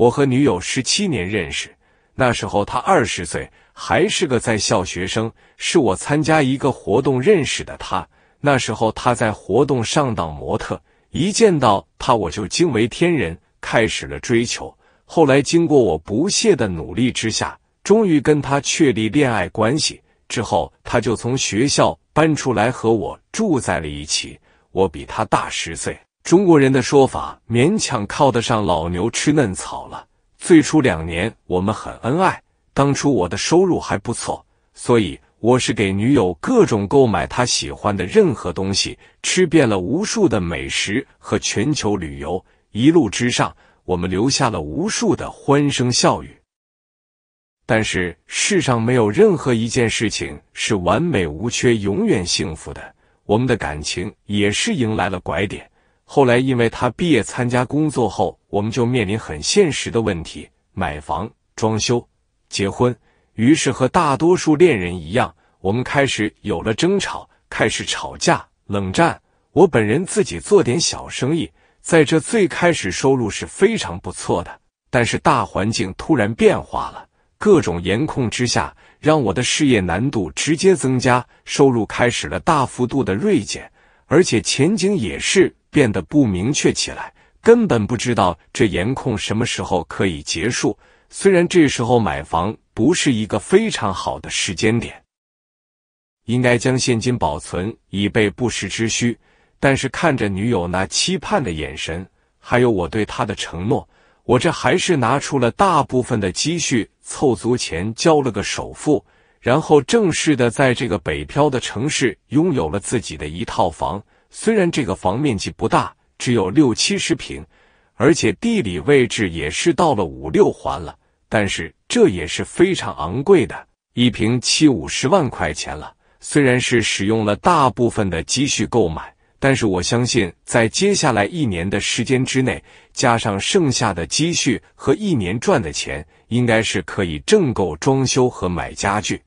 我和女友十七年认识，那时候她二十岁，还是个在校学生，是我参加一个活动认识的她。那时候她在活动上当模特，一见到她我就惊为天人，开始了追求。后来经过我不懈的努力之下，终于跟她确立恋爱关系。之后她就从学校搬出来和我住在了一起，我比她大十岁。中国人的说法勉强靠得上“老牛吃嫩草”了。最初两年，我们很恩爱。当初我的收入还不错，所以我是给女友各种购买她喜欢的任何东西，吃遍了无数的美食和全球旅游。一路之上，我们留下了无数的欢声笑语。但是，世上没有任何一件事情是完美无缺、永远幸福的。我们的感情也是迎来了拐点。后来，因为他毕业参加工作后，我们就面临很现实的问题：买房、装修、结婚。于是和大多数恋人一样，我们开始有了争吵，开始吵架、冷战。我本人自己做点小生意，在这最开始收入是非常不错的，但是大环境突然变化了，各种严控之下，让我的事业难度直接增加，收入开始了大幅度的锐减，而且前景也是。变得不明确起来，根本不知道这严控什么时候可以结束。虽然这时候买房不是一个非常好的时间点，应该将现金保存以备不时之需。但是看着女友那期盼的眼神，还有我对她的承诺，我这还是拿出了大部分的积蓄，凑足钱交了个首付，然后正式的在这个北漂的城市拥有了自己的一套房。虽然这个房面积不大，只有六七十平，而且地理位置也是到了五六环了，但是这也是非常昂贵的，一平七五十万块钱了。虽然是使用了大部分的积蓄购买，但是我相信在接下来一年的时间之内，加上剩下的积蓄和一年赚的钱，应该是可以挣够装修和买家具、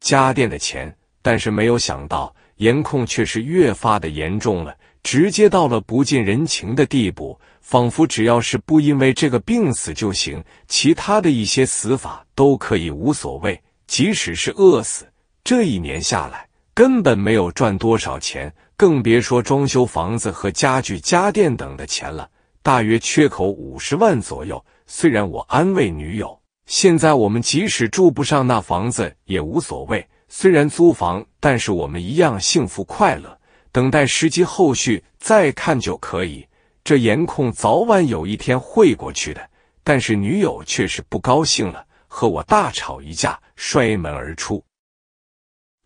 家电的钱。但是没有想到。严控却是越发的严重了，直接到了不近人情的地步，仿佛只要是不因为这个病死就行，其他的一些死法都可以无所谓，即使是饿死。这一年下来根本没有赚多少钱，更别说装修房子和家具、家电等的钱了，大约缺口五十万左右。虽然我安慰女友，现在我们即使住不上那房子也无所谓。虽然租房，但是我们一样幸福快乐。等待时机后续再看就可以。这颜控早晚有一天会过去的，但是女友却是不高兴了，和我大吵一架，摔门而出。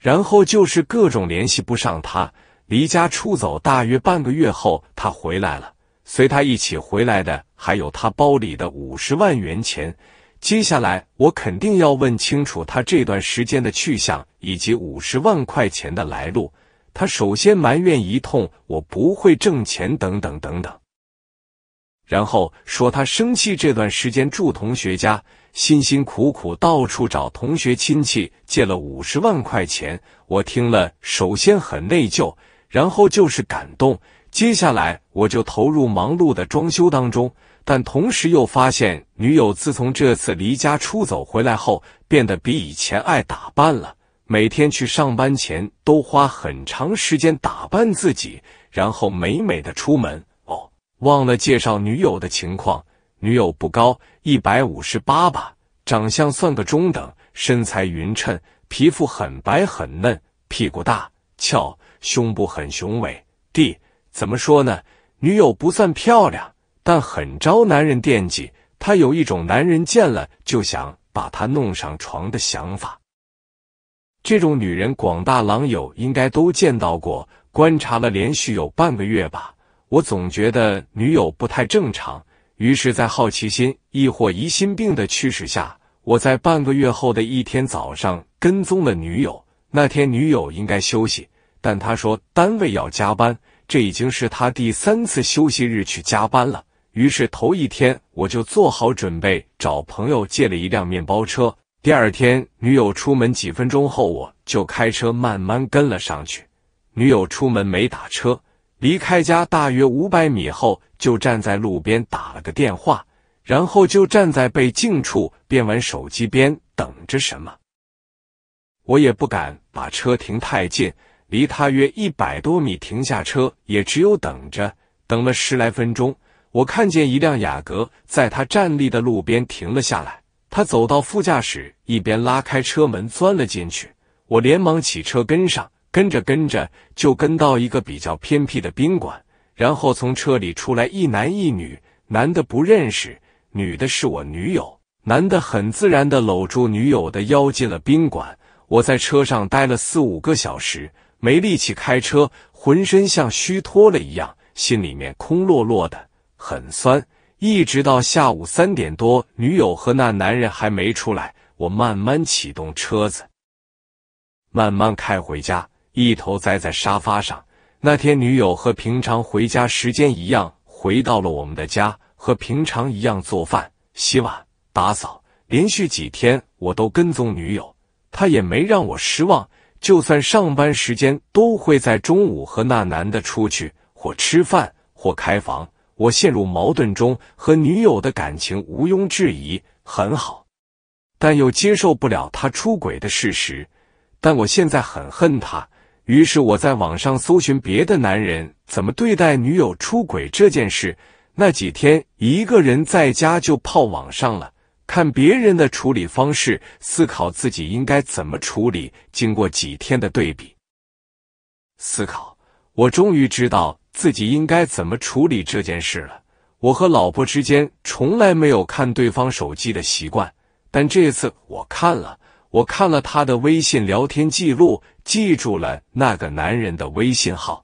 然后就是各种联系不上他，离家出走大约半个月后，他回来了。随他一起回来的还有他包里的五十万元钱。接下来我肯定要问清楚他这段时间的去向以及五十万块钱的来路。他首先埋怨一通，我不会挣钱，等等等等。然后说他生气这段时间住同学家，辛辛苦苦到处找同学亲戚借了五十万块钱。我听了，首先很内疚，然后就是感动。接下来我就投入忙碌的装修当中，但同时又发现女友自从这次离家出走回来后，变得比以前爱打扮了。每天去上班前都花很长时间打扮自己，然后美美的出门。哦，忘了介绍女友的情况。女友不高，一百五十八吧，长相算个中等，身材匀称，皮肤很白很嫩，屁股大翘，胸部很雄伟。D 怎么说呢？女友不算漂亮，但很招男人惦记。她有一种男人见了就想把她弄上床的想法。这种女人，广大狼友应该都见到过。观察了连续有半个月吧，我总觉得女友不太正常。于是，在好奇心亦或疑心病的驱使下，我在半个月后的一天早上跟踪了女友。那天女友应该休息，但她说单位要加班。这已经是他第三次休息日去加班了。于是头一天我就做好准备，找朋友借了一辆面包车。第二天，女友出门几分钟后，我就开车慢慢跟了上去。女友出门没打车，离开家大约五百米后，就站在路边打了个电话，然后就站在被静处，边玩手机边等着什么。我也不敢把车停太近。离他约一百多米，停下车也只有等着。等了十来分钟，我看见一辆雅阁在他站立的路边停了下来。他走到副驾驶，一边拉开车门钻了进去。我连忙起车跟上，跟着跟着就跟到一个比较偏僻的宾馆。然后从车里出来一男一女，男的不认识，女的是我女友。男的很自然地搂住女友的腰进了宾馆。我在车上待了四五个小时。没力气开车，浑身像虚脱了一样，心里面空落落的，很酸。一直到下午三点多，女友和那男人还没出来，我慢慢启动车子，慢慢开回家，一头栽在沙发上。那天，女友和平常回家时间一样，回到了我们的家，和平常一样做饭、洗碗、打扫。连续几天，我都跟踪女友，她也没让我失望。就算上班时间，都会在中午和那男的出去，或吃饭，或开房。我陷入矛盾中，和女友的感情毋庸置疑，很好，但又接受不了他出轨的事实。但我现在很恨他，于是我在网上搜寻别的男人怎么对待女友出轨这件事。那几天，一个人在家就泡网上了。看别人的处理方式，思考自己应该怎么处理。经过几天的对比思考，我终于知道自己应该怎么处理这件事了。我和老婆之间从来没有看对方手机的习惯，但这次我看了，我看了他的微信聊天记录，记住了那个男人的微信号，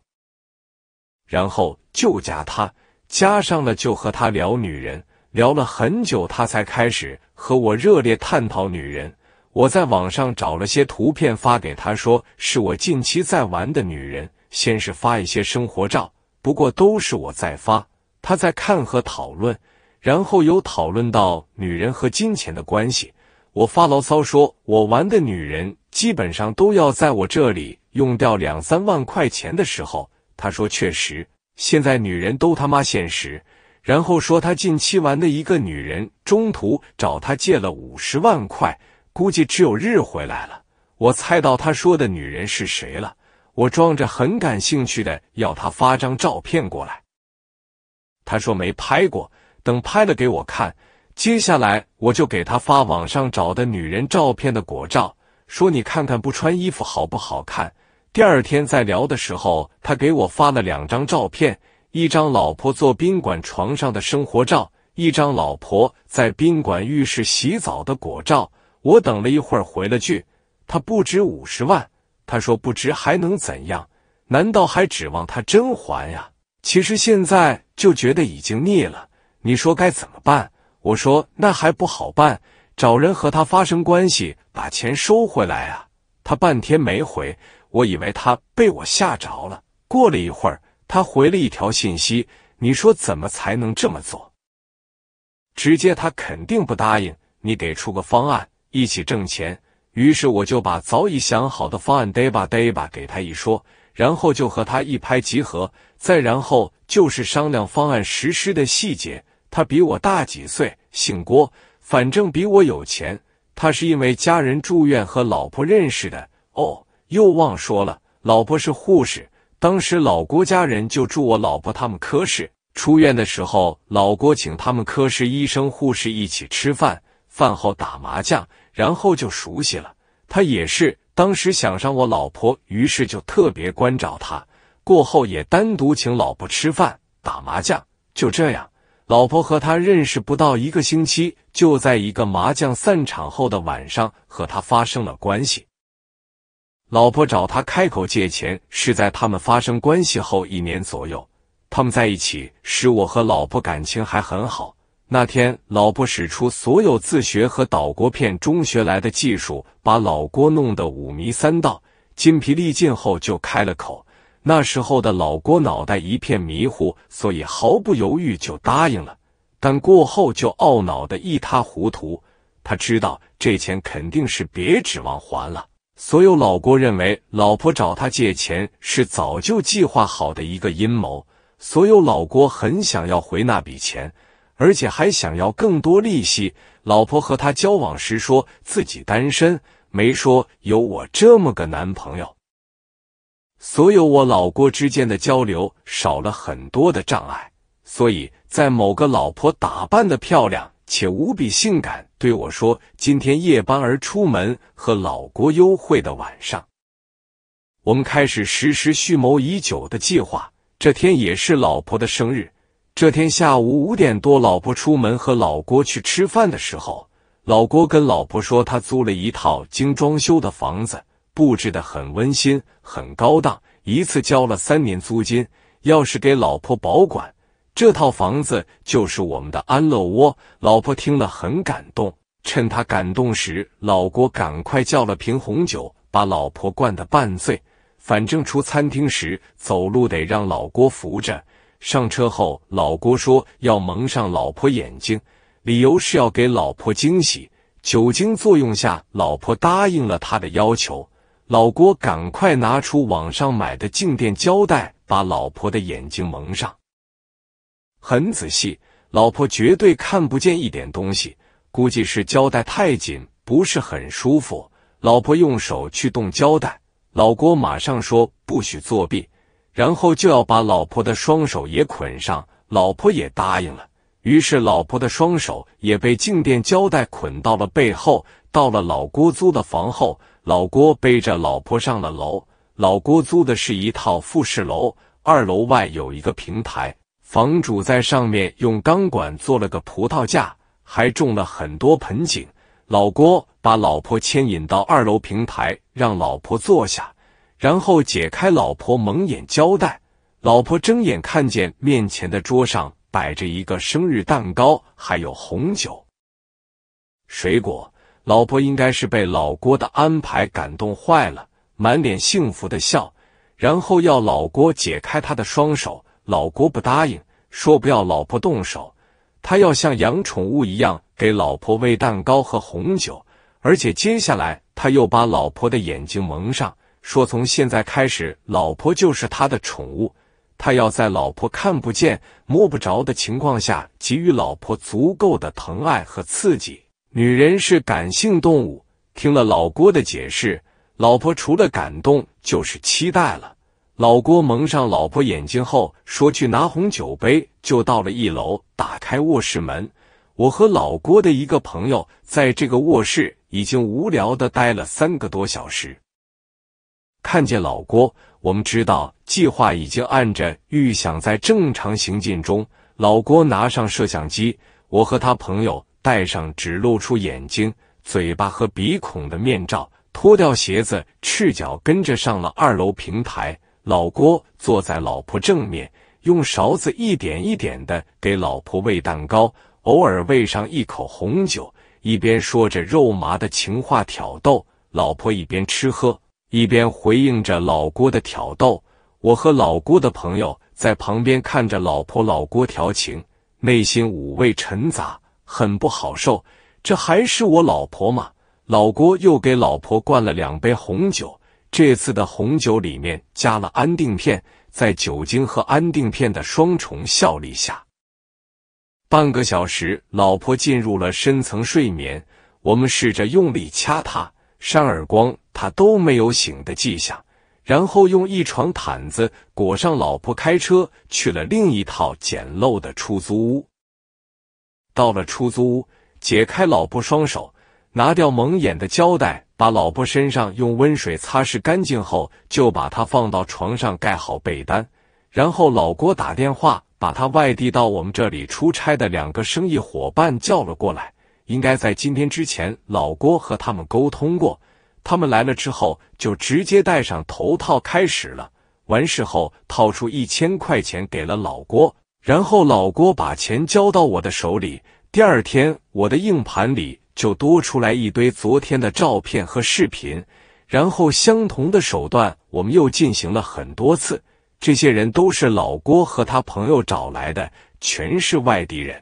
然后就加他，加上了就和他聊女人。聊了很久，他才开始和我热烈探讨女人。我在网上找了些图片发给他，说是我近期在玩的女人。先是发一些生活照，不过都是我在发，他在看和讨论。然后有讨论到女人和金钱的关系，我发牢骚说，我玩的女人基本上都要在我这里用掉两三万块钱的时候，他说确实，现在女人都他妈现实。然后说他近期玩的一个女人，中途找他借了五十万块，估计只有日回来了。我猜到他说的女人是谁了，我装着很感兴趣的要他发张照片过来。他说没拍过，等拍了给我看。接下来我就给他发网上找的女人照片的果照，说你看看不穿衣服好不好看。第二天在聊的时候，他给我发了两张照片。一张老婆坐宾馆床上的生活照，一张老婆在宾馆浴室洗澡的果照。我等了一会儿回了句：“他不值五十万。”他说：“不值还能怎样？难道还指望他真还呀？”其实现在就觉得已经腻了。你说该怎么办？我说：“那还不好办，找人和他发生关系，把钱收回来啊。”他半天没回，我以为他被我吓着了。过了一会儿。他回了一条信息：“你说怎么才能这么做？”直接他肯定不答应。你给出个方案，一起挣钱。于是我就把早已想好的方案嘚吧嘚吧给他一说，然后就和他一拍即合。再然后就是商量方案实施的细节。他比我大几岁，姓郭，反正比我有钱。他是因为家人住院和老婆认识的。哦，又忘说了，老婆是护士。当时老郭家人就住我老婆他们科室。出院的时候，老郭请他们科室医生、护士一起吃饭，饭后打麻将，然后就熟悉了。他也是当时想上我老婆，于是就特别关照他，过后也单独请老婆吃饭、打麻将。就这样，老婆和他认识不到一个星期，就在一个麻将散场后的晚上和他发生了关系。老婆找他开口借钱是在他们发生关系后一年左右。他们在一起时，我和老婆感情还很好。那天，老婆使出所有自学和岛国片中学来的技术，把老郭弄得五迷三道，筋疲力尽后就开了口。那时候的老郭脑袋一片迷糊，所以毫不犹豫就答应了。但过后就懊恼的一塌糊涂。他知道这钱肯定是别指望还了。所有老郭认为，老婆找他借钱是早就计划好的一个阴谋。所有老郭很想要回那笔钱，而且还想要更多利息。老婆和他交往时说自己单身，没说有我这么个男朋友。所有我老郭之间的交流少了很多的障碍，所以在某个老婆打扮的漂亮。且无比性感，对我说：“今天夜班而出门和老郭幽会的晚上，我们开始实施蓄谋已久的计划。这天也是老婆的生日。这天下午五点多，老婆出门和老郭去吃饭的时候，老郭跟老婆说，他租了一套精装修的房子，布置的很温馨、很高档，一次交了三年租金，要是给老婆保管。”这套房子就是我们的安乐窝。老婆听了很感动，趁他感动时，老郭赶快叫了瓶红酒，把老婆灌得半醉。反正出餐厅时走路得让老郭扶着。上车后，老郭说要蒙上老婆眼睛，理由是要给老婆惊喜。酒精作用下，老婆答应了他的要求。老郭赶快拿出网上买的静电胶带，把老婆的眼睛蒙上。很仔细，老婆绝对看不见一点东西。估计是胶带太紧，不是很舒服。老婆用手去动胶带，老郭马上说不许作弊，然后就要把老婆的双手也捆上。老婆也答应了，于是老婆的双手也被静电胶带捆到了背后。到了老郭租的房后，老郭背着老婆上了楼。老郭租的是一套复式楼，二楼外有一个平台。房主在上面用钢管做了个葡萄架，还种了很多盆景。老郭把老婆牵引到二楼平台，让老婆坐下，然后解开老婆蒙眼胶带。老婆睁眼看见面前的桌上摆着一个生日蛋糕，还有红酒、水果。老婆应该是被老郭的安排感动坏了，满脸幸福的笑，然后要老郭解开她的双手，老郭不答应。说不要老婆动手，他要像养宠物一样给老婆喂蛋糕和红酒，而且接下来他又把老婆的眼睛蒙上，说从现在开始老婆就是他的宠物，他要在老婆看不见、摸不着的情况下给予老婆足够的疼爱和刺激。女人是感性动物，听了老郭的解释，老婆除了感动就是期待了。老郭蒙上老婆眼睛后，说去拿红酒杯，就到了一楼，打开卧室门。我和老郭的一个朋友在这个卧室已经无聊的待了三个多小时。看见老郭，我们知道计划已经按着预想在正常行进中。老郭拿上摄像机，我和他朋友戴上只露出眼睛、嘴巴和鼻孔的面罩，脱掉鞋子，赤脚跟着上了二楼平台。老郭坐在老婆正面，用勺子一点一点的给老婆喂蛋糕，偶尔喂上一口红酒，一边说着肉麻的情话挑逗老婆，一边吃喝，一边回应着老郭的挑逗。我和老郭的朋友在旁边看着老婆老郭调情，内心五味陈杂，很不好受。这还是我老婆吗？老郭又给老婆灌了两杯红酒。这次的红酒里面加了安定片，在酒精和安定片的双重效力下，半个小时，老婆进入了深层睡眠。我们试着用力掐她、扇耳光，她都没有醒的迹象。然后用一床毯子裹上老婆，开车去了另一套简陋的出租屋。到了出租屋，解开老婆双手，拿掉蒙眼的胶带。把老婆身上用温水擦拭干净后，就把她放到床上，盖好被单。然后老郭打电话把他外地到我们这里出差的两个生意伙伴叫了过来。应该在今天之前，老郭和他们沟通过。他们来了之后，就直接戴上头套开始了。完事后，掏出一千块钱给了老郭，然后老郭把钱交到我的手里。第二天，我的硬盘里。就多出来一堆昨天的照片和视频，然后相同的手段，我们又进行了很多次。这些人都是老郭和他朋友找来的，全是外地人，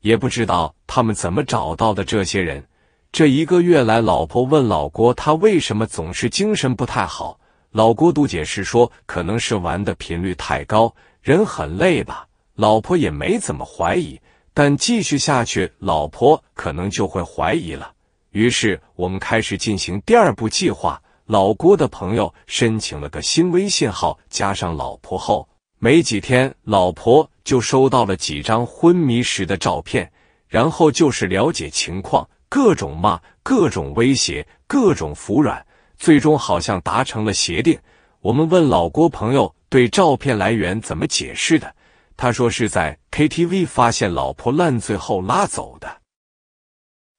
也不知道他们怎么找到的。这些人，这一个月来，老婆问老郭，他为什么总是精神不太好，老郭都解释说，可能是玩的频率太高，人很累吧。老婆也没怎么怀疑。但继续下去，老婆可能就会怀疑了。于是我们开始进行第二步计划。老郭的朋友申请了个新微信号，加上老婆后，没几天，老婆就收到了几张昏迷时的照片，然后就是了解情况，各种骂，各种威胁，各种服软，最终好像达成了协定。我们问老郭朋友对照片来源怎么解释的。他说是在 KTV 发现老婆烂醉后拉走的，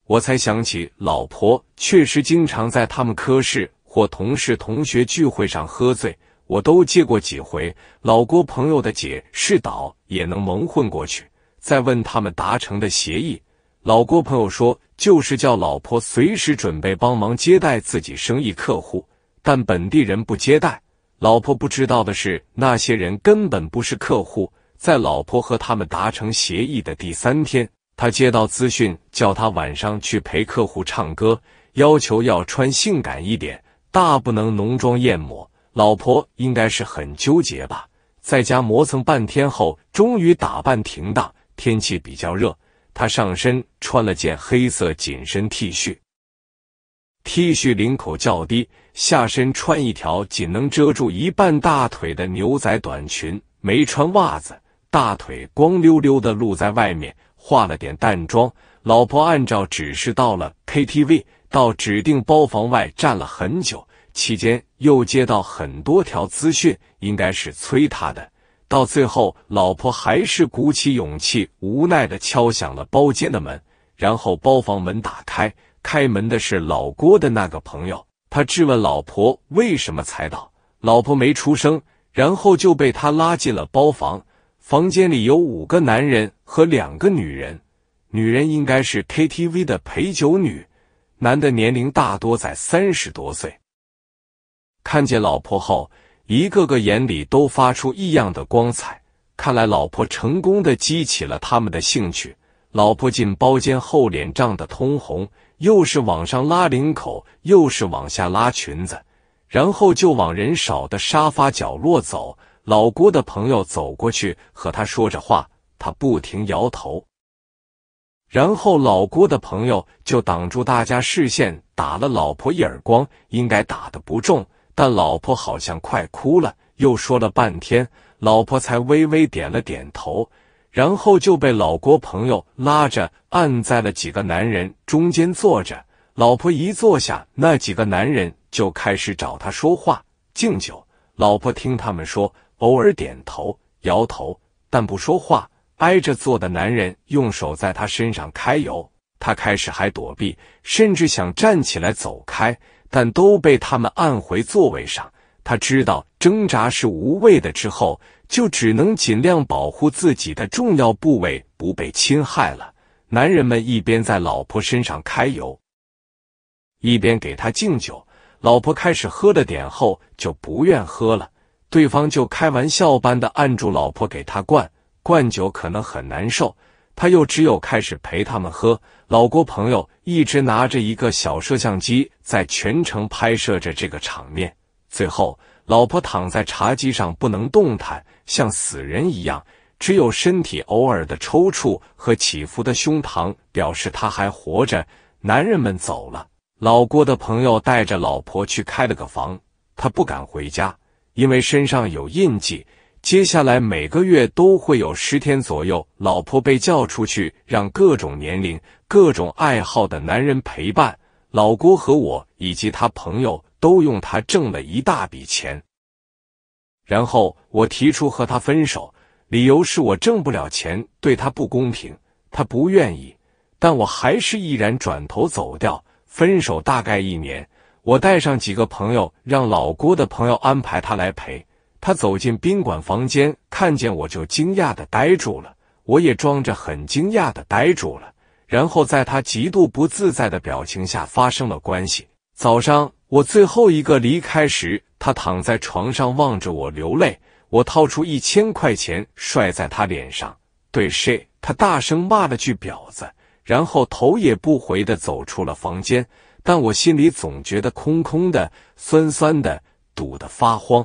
我才想起老婆确实经常在他们科室或同事同学聚会上喝醉，我都借过几回。老郭朋友的解释倒也能蒙混过去。再问他们达成的协议，老郭朋友说就是叫老婆随时准备帮忙接待自己生意客户，但本地人不接待。老婆不知道的是，那些人根本不是客户。在老婆和他们达成协议的第三天，他接到资讯，叫他晚上去陪客户唱歌，要求要穿性感一点，大不能浓妆艳抹。老婆应该是很纠结吧，在家磨蹭半天后，终于打扮停当。天气比较热，他上身穿了件黑色紧身 T 恤，T 恤领口较低，下身穿一条仅能遮住一半大腿的牛仔短裙，没穿袜子。大腿光溜溜的露在外面，化了点淡妆。老婆按照指示到了 KTV，到指定包房外站了很久，期间又接到很多条资讯，应该是催他的。到最后，老婆还是鼓起勇气，无奈的敲响了包间的门。然后包房门打开，开门的是老郭的那个朋友，他质问老婆为什么才到，老婆没出声，然后就被他拉进了包房。房间里有五个男人和两个女人，女人应该是 KTV 的陪酒女，男的年龄大多在三十多岁。看见老婆后，一个个眼里都发出异样的光彩，看来老婆成功的激起了他们的兴趣。老婆进包间后，脸涨得通红，又是往上拉领口，又是往下拉裙子，然后就往人少的沙发角落走。老郭的朋友走过去和他说着话，他不停摇头。然后老郭的朋友就挡住大家视线，打了老婆一耳光，应该打的不重，但老婆好像快哭了，又说了半天，老婆才微微点了点头。然后就被老郭朋友拉着按在了几个男人中间坐着。老婆一坐下，那几个男人就开始找他说话、敬酒。老婆听他们说。偶尔点头、摇头，但不说话。挨着坐的男人用手在他身上揩油，他开始还躲避，甚至想站起来走开，但都被他们按回座位上。他知道挣扎是无谓的，之后就只能尽量保护自己的重要部位不被侵害了。男人们一边在老婆身上揩油，一边给他敬酒。老婆开始喝了点后就不愿喝了。对方就开玩笑般的按住老婆给他灌灌酒，可能很难受。他又只有开始陪他们喝。老郭朋友一直拿着一个小摄像机在全程拍摄着这个场面。最后，老婆躺在茶几上不能动弹，像死人一样，只有身体偶尔的抽搐和起伏的胸膛表示他还活着。男人们走了，老郭的朋友带着老婆去开了个房，他不敢回家。因为身上有印记，接下来每个月都会有十天左右，老婆被叫出去，让各种年龄、各种爱好的男人陪伴。老郭和我以及他朋友都用他挣了一大笔钱。然后我提出和他分手，理由是我挣不了钱，对他不公平。他不愿意，但我还是毅然转头走掉。分手大概一年。我带上几个朋友，让老郭的朋友安排他来陪。他走进宾馆房间，看见我就惊讶的呆住了。我也装着很惊讶的呆住了，然后在他极度不自在的表情下发生了关系。早上我最后一个离开时，他躺在床上望着我流泪。我掏出一千块钱摔在他脸上，对谁？他大声骂了句“婊子”，然后头也不回的走出了房间。但我心里总觉得空空的、酸酸的、堵得发慌。